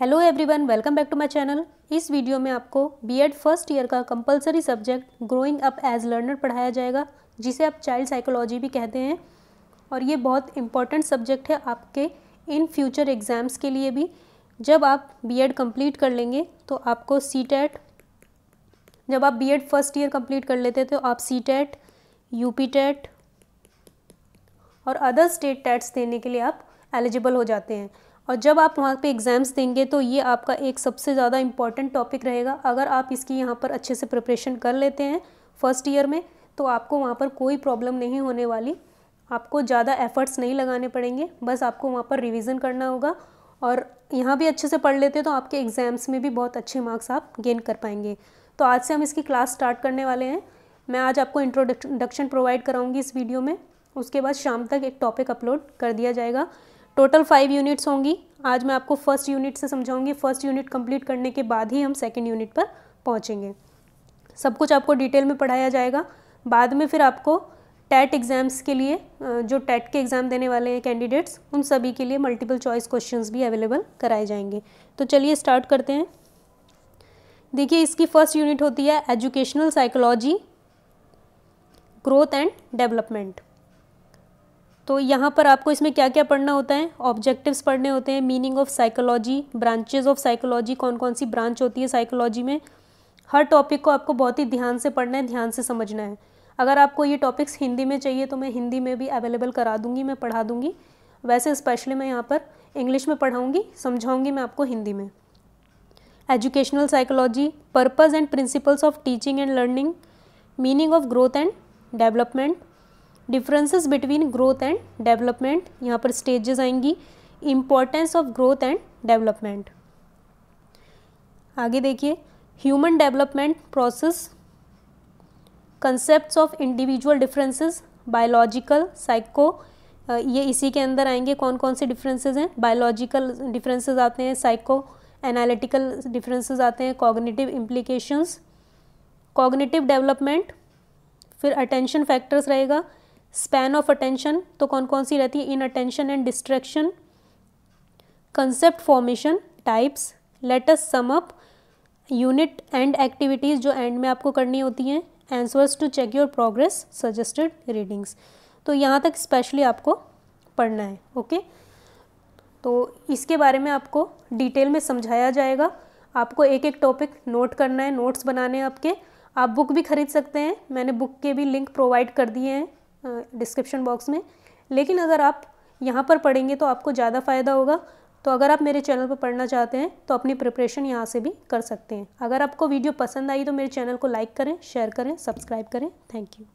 hello everyone welcome back to my channel इस video में आपको बीएड फर्स्ट ईयर का compulsory subject growing up as learner पढ़ाया जाएगा जिसे आप चाइल्ड साइकोलॉजी भी कहते हैं और ये बहुत इंपॉर्टेंट सब्जेक्ट है आपके इन फ्यूचर एग्ज़ाम्स के लिए भी जब आप बीएड कंप्लीट कर लेंगे तो आपको सी e जब आप बी फर्स्ट ईयर कम्प्लीट कर लेते तो आप सी टैट e e और अदर स्टेट टैट्स देने के लिए आप एलिजिबल हो जाते हैं और जब आप वहाँ पे एग्ज़ाम्स देंगे तो ये आपका एक सबसे ज़्यादा इम्पॉर्टेंट टॉपिक रहेगा अगर आप इसकी यहाँ पर अच्छे से प्रिपरेशन कर लेते हैं फर्स्ट ईयर में तो आपको वहाँ पर कोई प्रॉब्लम नहीं होने वाली आपको ज़्यादा एफ़र्ट्स नहीं लगाने पड़ेंगे बस आपको वहाँ पर रिविज़न करना होगा और यहाँ भी अच्छे से पढ़ लेते हैं तो आपके एग्ज़ाम्स में भी बहुत अच्छे मार्क्स आप गेन कर पाएंगे तो आज से हम इसकी क्लास स्टार्ट करने वाले हैं मैं आज आपको इंट्रोडक्शन प्रोवाइड कराऊंगी इस वीडियो में उसके बाद शाम तक एक टॉपिक अपलोड कर दिया जाएगा टोटल फाइव यूनिट्स होंगी आज मैं आपको फर्स्ट यूनिट से समझाऊंगी फर्स्ट यूनिट कंप्लीट करने के बाद ही हम सेकेंड यूनिट पर पहुँचेंगे सब कुछ आपको डिटेल में पढ़ाया जाएगा बाद में फिर आपको टेट एग्ज़ाम्स के लिए जो टेट के एग्ज़ाम देने वाले हैं कैंडिडेट्स उन सभी के लिए मल्टीपल चॉइस क्वेश्चंस भी अवेलेबल कराए जाएंगे तो चलिए स्टार्ट करते हैं देखिए इसकी फर्स्ट यूनिट होती है educational psychology growth and development तो यहाँ पर आपको इसमें क्या क्या पढ़ना होता है ऑब्जेक्टिव्स पढ़ने होते हैं meaning of psychology branches of psychology कौन कौन सी ब्रांच होती है साइकोलॉजी में हर टॉपिक को आपको बहुत ही ध्यान से पढ़ना है ध्यान से समझना है अगर आपको ये टॉपिक्स हिंदी में चाहिए तो मैं हिंदी में भी अवेलेबल करा दूँगी मैं पढ़ा दूँगी वैसे स्पेशली मैं यहाँ पर इंग्लिश में पढ़ाऊँगी समझाऊँगी मैं आपको हिंदी में educational psychology purpose and principles of teaching and learning meaning of growth and development differences between growth and development यहाँ पर स्टेजेस आएंगी importance of growth and development आगे देखिए human development process concept of individual differences biological psycho ये इसी के अंदर आएंगे कौन कौन से डिफरेंसेज हैं बायोलॉजिकल डिफरेंसेज आते हैं साइको एनालिटिकल डिफरेंसेज आते हैं कॉग्निटिव इम्प्लीकेशंस कॉग्निटिव डेवलपमेंट फिर अटेंशन फैक्टर्स रहेगा स्पैन ऑफ अटेंशन तो कौन कौन सी रहती है इन attention and distraction concept formation types let's sum up unit and activities जो एंड में आपको करनी होती हैं answers to check your progress suggested readings तो यहाँ तक स्पेशली आपको पढ़ना है ओके तो इसके बारे में आपको डिटेल में समझाया जाएगा आपको एक एक टॉपिक नोट करना है नोट्स बनाने हैं आपके आप बुक भी खरीद सकते हैं मैंने बुक के भी लिंक प्रोवाइड कर दिए हैं डिस्क्रिप्शन बॉक्स में लेकिन अगर आप यहाँ पर पढ़ेंगे तो आपको ज़्यादा फ़ायदा होगा तो अगर आप मेरे चैनल पर पढ़ना चाहते हैं तो अपनी प्रिपरेशन यहाँ से भी कर सकते हैं अगर आपको वीडियो पसंद आई तो मेरे चैनल को लाइक करें शेयर करें सब्सक्राइब करें थैंक यू